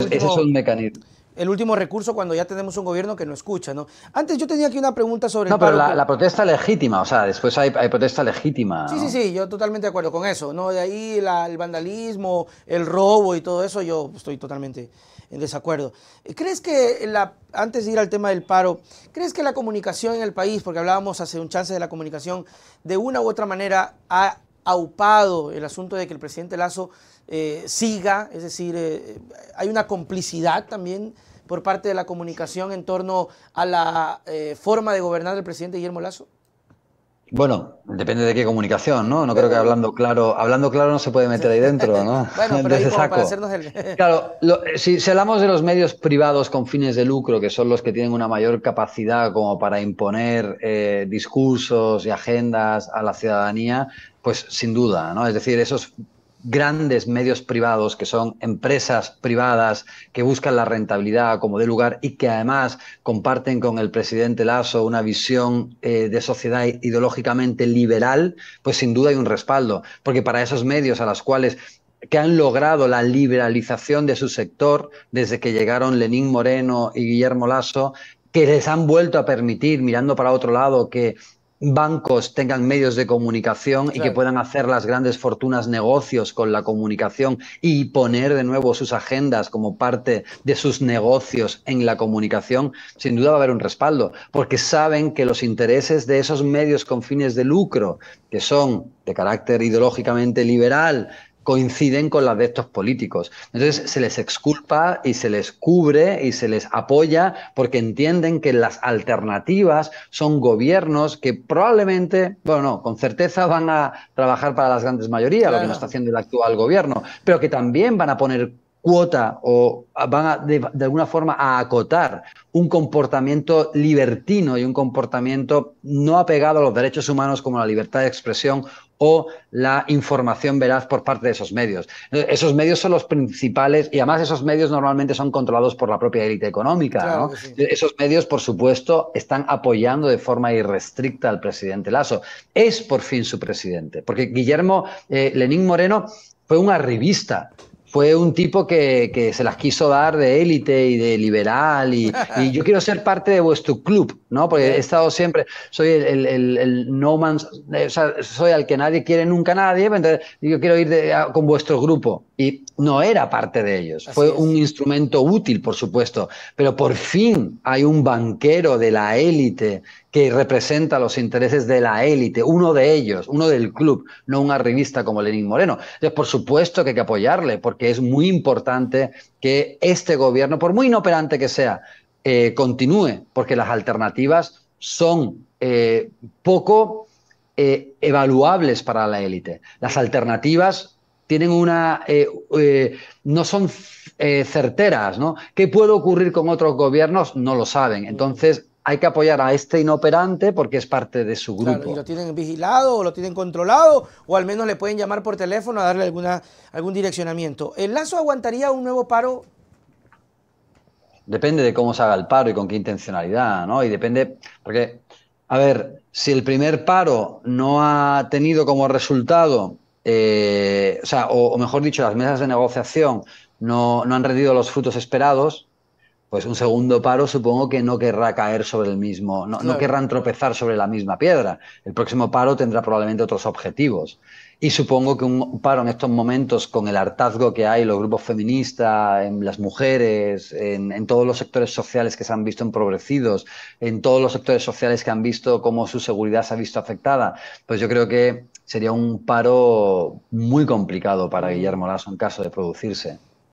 Ese es un mecanismo. El último recurso cuando ya tenemos un gobierno que no escucha, ¿no? Antes yo tenía aquí una pregunta sobre... No, pero la, protesta legítima, o sea, después hay, protesta legítima. Sí, sí, sí, yo totalmente de acuerdo con eso, ¿no? De ahí el vandalismo, el robo y todo eso, yo estoy totalmente en desacuerdo. ¿Crees que, la, antes de ir al tema del paro, crees que la comunicación en el país, porque hablábamos hace un chance de la comunicación, de una u otra manera ha aupado el asunto de que el presidente Lazo eh, siga, es decir, eh, hay una complicidad también por parte de la comunicación en torno a la eh, forma de gobernar del presidente Guillermo Lazo? Bueno, depende de qué comunicación, ¿no? No creo que hablando claro, hablando claro no se puede meter ahí dentro, ¿no? bueno, pero claro, si, hablamos de los medios privados con fines de lucro, que son los que tienen una mayor capacidad como para imponer eh, discursos y agendas a la ciudadanía, pues sin duda, ¿no? Es decir, esos grandes medios privados, que son empresas privadas que buscan la rentabilidad como de lugar y que además comparten con el presidente Lasso una visión eh, de sociedad ideológicamente liberal, pues sin duda hay un respaldo, porque para esos medios a los cuales que han logrado la liberalización de su sector desde que llegaron Lenín Moreno y Guillermo Lasso, que les han vuelto a permitir, mirando para otro lado, que bancos tengan medios de comunicación y que puedan hacer las grandes fortunas negocios con la comunicación y poner de nuevo sus agendas como parte de sus negocios en la comunicación, sin duda va a haber un respaldo, porque saben que los intereses de esos medios con fines de lucro, que son de carácter ideológicamente liberal, coinciden con las de estos políticos. Entonces se les exculpa y se les cubre y se les apoya porque entienden que las alternativas son gobiernos que probablemente, bueno, no, con certeza van a trabajar para las grandes mayorías, lo que no está haciendo el actual gobierno, pero que también van a poner cuota o van de, alguna forma a acotar un comportamiento libertino y un comportamiento no apegado a los derechos humanos como la libertad de expresión o la información veraz por parte de esos medios. Esos medios son los principales y además esos medios normalmente son controlados por la propia élite económica. Esos medios, por supuesto, están apoyando de forma irrestricta al presidente Lasso. Es por fin su presidente, porque Guillermo eh, Lenín Moreno fue un arribista fue un tipo que, que, se las quiso dar de élite y de liberal y, y, yo quiero ser parte de vuestro club. ¿no? Porque he estado siempre, soy el, no man's, eh, o sea, soy al que nadie quiere nunca nadie, yo quiero ir con vuestro grupo. Y no era parte de ellos, fue un instrumento útil, por supuesto, pero por fin hay un banquero de la élite que representa los intereses de la élite, uno de ellos, uno del club, no un arribista como Lenín Moreno. Entonces, por supuesto que hay que apoyarle, porque es muy importante que este gobierno, por muy inoperante que sea, eh, continúe, porque las alternativas son eh, poco eh, evaluables para la élite. Las alternativas tienen una no son certeras, ¿no? ¿Qué puede ocurrir con otros gobiernos? No lo saben. Mm. Entonces hay que apoyar a este inoperante porque es parte de su grupo. lo tienen vigilado, o lo tienen controlado, o al menos le pueden llamar por teléfono a darle alguna, algún direccionamiento. ¿El Lazo aguantaría un nuevo paro Depende de cómo se haga el paro y con qué intencionalidad, ¿no? Y depende, porque, a ver, si el primer paro no ha tenido como resultado, eh, o mejor dicho, las mesas de negociación no, no han rendido los frutos esperados, pues un segundo paro supongo que no querrá caer sobre el mismo, no, querrán tropezar sobre la misma piedra. El próximo paro tendrá probablemente otros objetivos. Y supongo que un paro en estos momentos, con el hartazgo que hay, los grupos feministas, en las mujeres, en, todos los sectores sociales que se han visto empobrecidos, en todos los sectores sociales que han visto cómo su seguridad se ha visto afectada, pues yo creo que sería un paro muy complicado para Guillermo Lazo en caso de producirse.